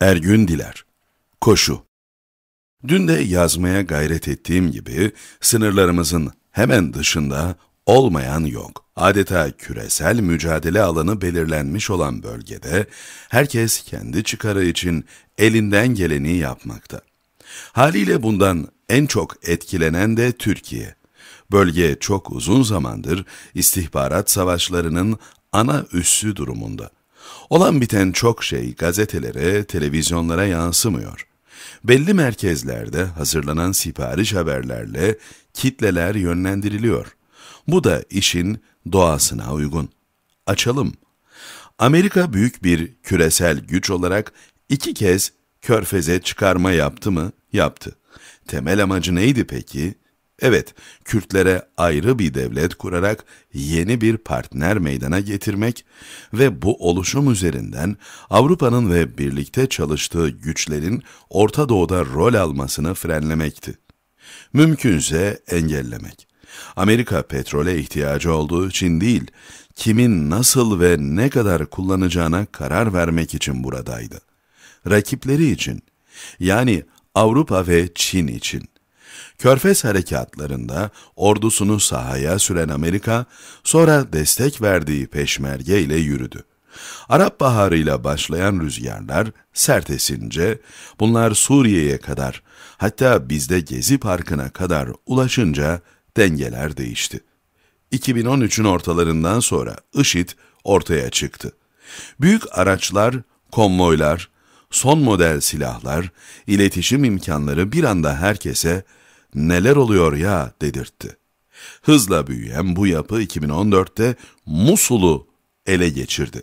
Ergün Diler Koşu Dün de yazmaya gayret ettiğim gibi sınırlarımızın hemen dışında olmayan yok. Adeta küresel mücadele alanı belirlenmiş olan bölgede herkes kendi çıkarı için elinden geleni yapmakta. Haliyle bundan en çok etkilenen de Türkiye. Bölge çok uzun zamandır istihbarat savaşlarının ana üssü durumunda. Olan biten çok şey gazetelere, televizyonlara yansımıyor. Belli merkezlerde hazırlanan sipariş haberlerle kitleler yönlendiriliyor. Bu da işin doğasına uygun. Açalım. Amerika büyük bir küresel güç olarak iki kez körfeze çıkarma yaptı mı? Yaptı. Temel amacı neydi peki? Evet, Kürtlere ayrı bir devlet kurarak yeni bir partner meydana getirmek ve bu oluşum üzerinden Avrupa'nın ve birlikte çalıştığı güçlerin Orta Doğu'da rol almasını frenlemekti. Mümkünse engellemek. Amerika petrole ihtiyacı olduğu için değil, kimin nasıl ve ne kadar kullanacağına karar vermek için buradaydı. Rakipleri için, yani Avrupa ve Çin için. Körfez harekatlarında ordusunu sahaya süren Amerika, sonra destek verdiği peşmerge ile yürüdü. Arap baharıyla başlayan rüzgarlar sert esince, bunlar Suriye'ye kadar, hatta bizde Gezi Parkı'na kadar ulaşınca dengeler değişti. 2013'ün ortalarından sonra IŞİD ortaya çıktı. Büyük araçlar, konvoylar, son model silahlar, iletişim imkanları bir anda herkese neler oluyor ya dedirtti. Hızla büyüyen bu yapı 2014'te Musul'u ele geçirdi.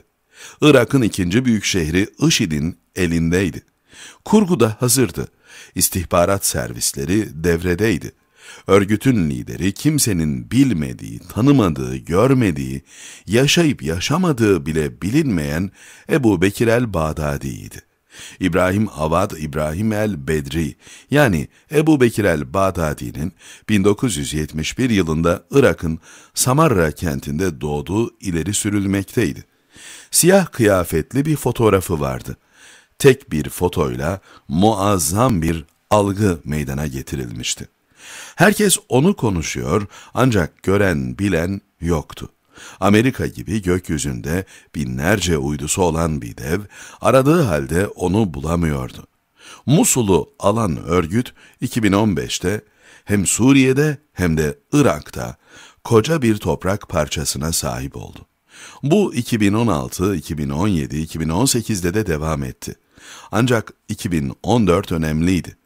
Irak'ın ikinci büyük şehri IŞİD'in elindeydi. Kurgu da hazırdı. İstihbarat servisleri devredeydi. Örgütün lideri kimsenin bilmediği, tanımadığı, görmediği, yaşayıp yaşamadığı bile bilinmeyen Ebu Bekir el-Bağdadi'ydi. İbrahim Avad İbrahim el Bedri yani Ebu Bekir el Bağdadi'nin 1971 yılında Irak'ın Samarra kentinde doğduğu ileri sürülmekteydi. Siyah kıyafetli bir fotoğrafı vardı. Tek bir fotoyla muazzam bir algı meydana getirilmişti. Herkes onu konuşuyor ancak gören bilen yoktu. Amerika gibi gökyüzünde binlerce uydusu olan bir dev, aradığı halde onu bulamıyordu. Musul'u alan örgüt 2015'te hem Suriye'de hem de Irak'ta koca bir toprak parçasına sahip oldu. Bu 2016, 2017, 2018'de de devam etti. Ancak 2014 önemliydi.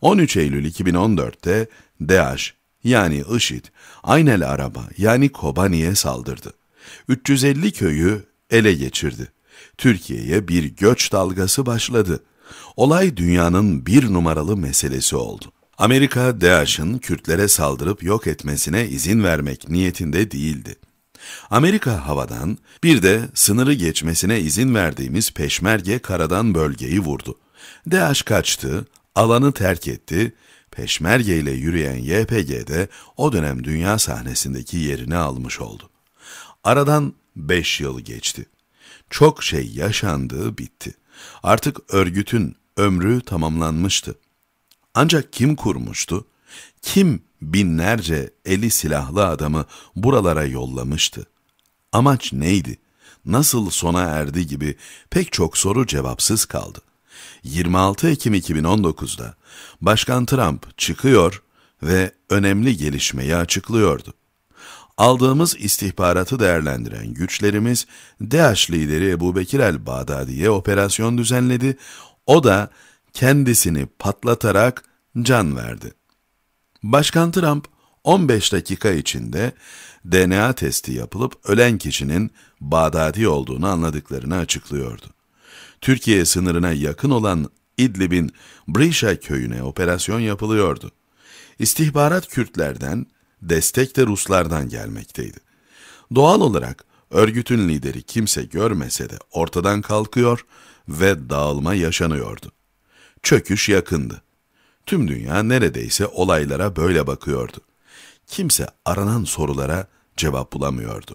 13 Eylül 2014'te DAEŞ yani IŞİD, Aynel Araba yani Kobani'ye saldırdı. 350 köyü ele geçirdi. Türkiye'ye bir göç dalgası başladı. Olay dünyanın bir numaralı meselesi oldu. Amerika, DAEŞ'ın Kürtlere saldırıp yok etmesine izin vermek niyetinde değildi. Amerika havadan, bir de sınırı geçmesine izin verdiğimiz peşmerge karadan bölgeyi vurdu. DAEŞ kaçtı, alanı terk etti peşmerge ile yürüyen YPG de o dönem dünya sahnesindeki yerini almış oldu. Aradan 5 yıl geçti. Çok şey yaşandı, bitti. Artık örgütün ömrü tamamlanmıştı. Ancak kim kurmuştu? Kim binlerce eli silahlı adamı buralara yollamıştı? Amaç neydi? Nasıl sona erdi gibi pek çok soru cevapsız kaldı. 26 Ekim 2019'da Başkan Trump çıkıyor ve önemli gelişmeyi açıklıyordu. Aldığımız istihbaratı değerlendiren güçlerimiz, DAEŞ lideri Ebu Bekir el-Bağdadi'ye operasyon düzenledi, o da kendisini patlatarak can verdi. Başkan Trump, 15 dakika içinde DNA testi yapılıp ölen kişinin Bağdadi olduğunu anladıklarını açıklıyordu. Türkiye sınırına yakın olan İdlib'in Brisha köyüne operasyon yapılıyordu. İstihbarat Kürtlerden, destek de Ruslardan gelmekteydi. Doğal olarak örgütün lideri kimse görmese de ortadan kalkıyor ve dağılma yaşanıyordu. Çöküş yakındı. Tüm dünya neredeyse olaylara böyle bakıyordu. Kimse aranan sorulara cevap bulamıyordu.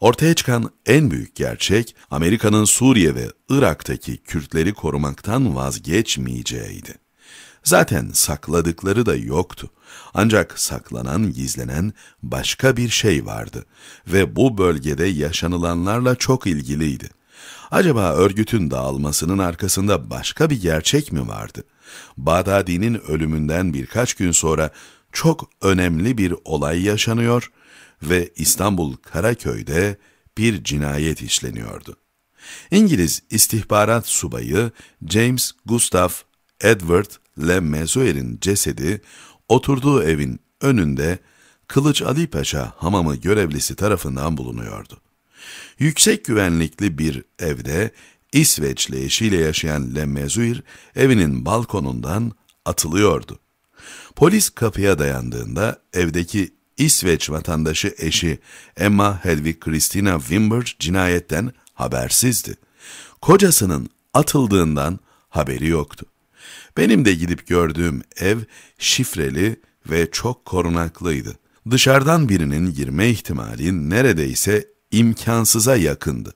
Ortaya çıkan en büyük gerçek Amerika'nın Suriye ve Irak'taki Kürtleri korumaktan vazgeçmeyeceğiydi. Zaten sakladıkları da yoktu. Ancak saklanan, gizlenen başka bir şey vardı ve bu bölgede yaşanılanlarla çok ilgiliydi. Acaba örgütün dağılmasının arkasında başka bir gerçek mi vardı? Bağdadi'nin ölümünden birkaç gün sonra çok önemli bir olay yaşanıyor ve İstanbul Karaköy'de bir cinayet işleniyordu. İngiliz istihbarat subayı James Gustav Edward Le Mesuer'in cesedi oturduğu evin önünde Kılıç Ali Paşa hamamı görevlisi tarafından bulunuyordu. Yüksek güvenlikli bir evde İsveçli eşiyle yaşayan Le Mezuir evinin balkonundan atılıyordu. Polis kapıya dayandığında evdeki İsveç vatandaşı eşi Emma Hedvig Christina Wimber cinayetten habersizdi. Kocasının atıldığından haberi yoktu. Benim de gidip gördüğüm ev şifreli ve çok korunaklıydı. Dışarıdan birinin girme ihtimali neredeyse imkansıza yakındı.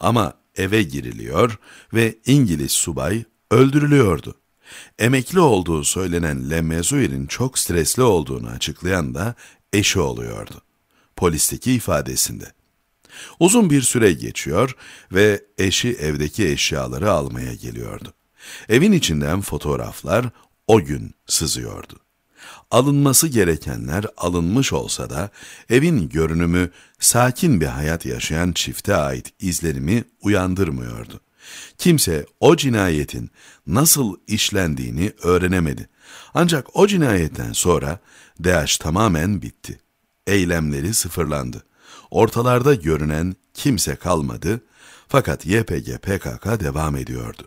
Ama eve giriliyor ve İngiliz subay öldürülüyordu. Emekli olduğu söylenen Le Mezuir'in çok stresli olduğunu açıklayan da eşi oluyordu. Polisteki ifadesinde. Uzun bir süre geçiyor ve eşi evdeki eşyaları almaya geliyordu. Evin içinden fotoğraflar o gün sızıyordu. Alınması gerekenler alınmış olsa da evin görünümü sakin bir hayat yaşayan çifte ait izlerimi uyandırmıyordu. Kimse o cinayetin nasıl işlendiğini öğrenemedi ancak o cinayetten sonra DAEŞ tamamen bitti. Eylemleri sıfırlandı. Ortalarda görünen kimse kalmadı fakat YPG PKK devam ediyordu.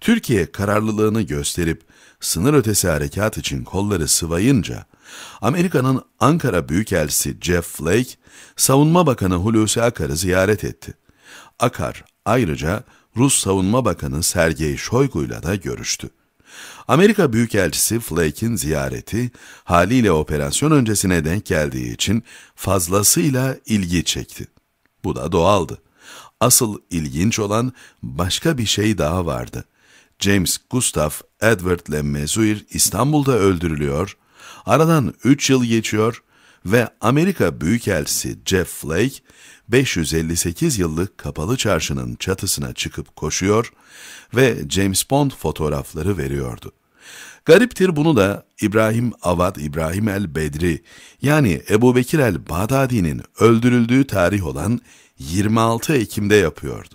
Türkiye kararlılığını gösterip sınır ötesi harekat için kolları sıvayınca Amerika'nın Ankara Büyükelçisi Jeff Flake, Savunma Bakanı Hulusi Akar'ı ziyaret etti. Akar ayrıca Rus Savunma Bakanı Sergey Shoigu'yla da görüştü. Amerika Büyükelçisi Flake'in ziyareti haliyle operasyon öncesine denk geldiği için fazlasıyla ilgi çekti. Bu da doğaldı. Asıl ilginç olan başka bir şey daha vardı. James Gustav Edward Lemesuir İstanbul'da öldürülüyor, aradan 3 yıl geçiyor ve Amerika Büyükelçisi Jeff Flake, 558 yıllık kapalı çarşının çatısına çıkıp koşuyor ve James Bond fotoğrafları veriyordu. Gariptir bunu da İbrahim Avad İbrahim el Bedri yani Ebu Bekir el Bağdadi'nin öldürüldüğü tarih olan 26 Ekim'de yapıyordu.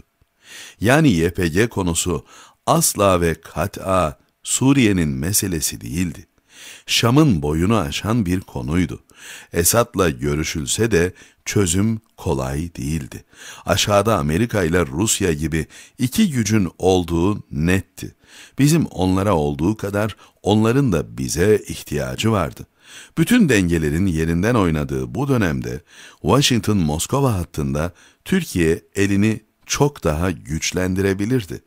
Yani YPG konusu asla ve kat'a Suriye'nin meselesi değildi. Şam'ın boyunu aşan bir konuydu. Esad'la görüşülse de çözüm kolay değildi. Aşağıda Amerika ile Rusya gibi iki gücün olduğu netti. Bizim onlara olduğu kadar onların da bize ihtiyacı vardı. Bütün dengelerin yerinden oynadığı bu dönemde Washington-Moskova hattında Türkiye elini çok daha güçlendirebilirdi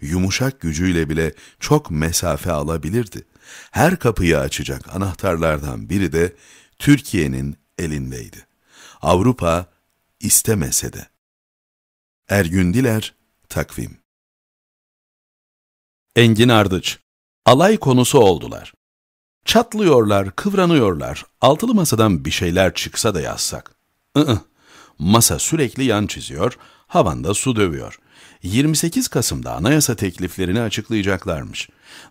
yumuşak gücüyle bile çok mesafe alabilirdi. Her kapıyı açacak anahtarlardan biri de Türkiye'nin elindeydi. Avrupa istemese de. Ergün Diler, Takvim Engin Ardıç Alay konusu oldular. Çatlıyorlar, kıvranıyorlar. Altılı masadan bir şeyler çıksa da yazsak. I, Masa sürekli yan çiziyor, havanda su dövüyor. 28 Kasım'da anayasa tekliflerini açıklayacaklarmış.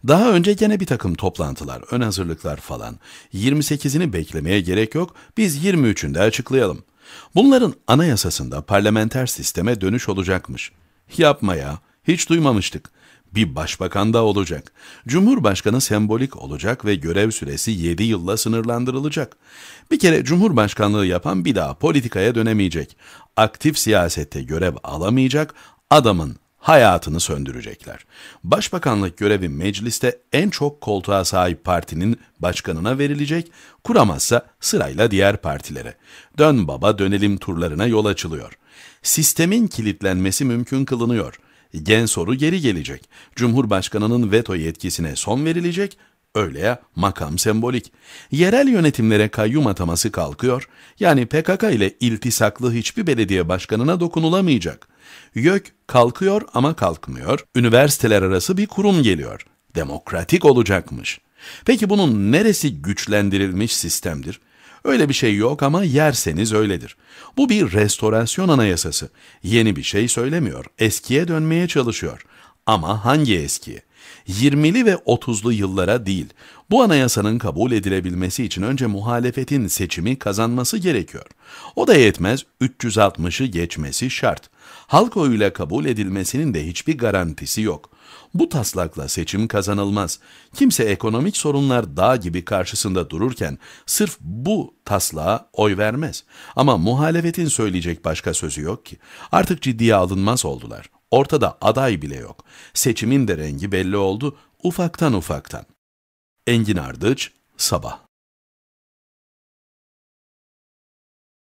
Daha önce gene bir takım toplantılar, ön hazırlıklar falan. 28'ini beklemeye gerek yok, biz 23'ünde açıklayalım. Bunların anayasasında parlamenter sisteme dönüş olacakmış. Yapma ya, hiç duymamıştık. Bir başbakan da olacak. Cumhurbaşkanı sembolik olacak ve görev süresi 7 yılla sınırlandırılacak. Bir kere cumhurbaşkanlığı yapan bir daha politikaya dönemeyecek. Aktif siyasette görev alamayacak adamın hayatını söndürecekler. Başbakanlık görevi mecliste en çok koltuğa sahip partinin başkanına verilecek, kuramazsa sırayla diğer partilere. Dön baba dönelim turlarına yol açılıyor. Sistemin kilitlenmesi mümkün kılınıyor. Gen soru geri gelecek. Cumhurbaşkanının veto yetkisine son verilecek, Öyle ya makam sembolik. Yerel yönetimlere kayyum ataması kalkıyor. Yani PKK ile iltisaklı hiçbir belediye başkanına dokunulamayacak. YÖK kalkıyor ama kalkmıyor, üniversiteler arası bir kurum geliyor. Demokratik olacakmış. Peki bunun neresi güçlendirilmiş sistemdir? Öyle bir şey yok ama yerseniz öyledir. Bu bir restorasyon anayasası. Yeni bir şey söylemiyor, eskiye dönmeye çalışıyor. Ama hangi eski? 20'li ve 30'lu yıllara değil, bu anayasanın kabul edilebilmesi için önce muhalefetin seçimi kazanması gerekiyor. O da yetmez, 360'ı geçmesi şart. Halk oyuyla kabul edilmesinin de hiçbir garantisi yok. Bu taslakla seçim kazanılmaz. Kimse ekonomik sorunlar dağ gibi karşısında dururken sırf bu taslağa oy vermez. Ama muhalefetin söyleyecek başka sözü yok ki. Artık ciddiye alınmaz oldular. Ortada aday bile yok. Seçimin de rengi belli oldu, ufaktan ufaktan. Engin Ardıç, Sabah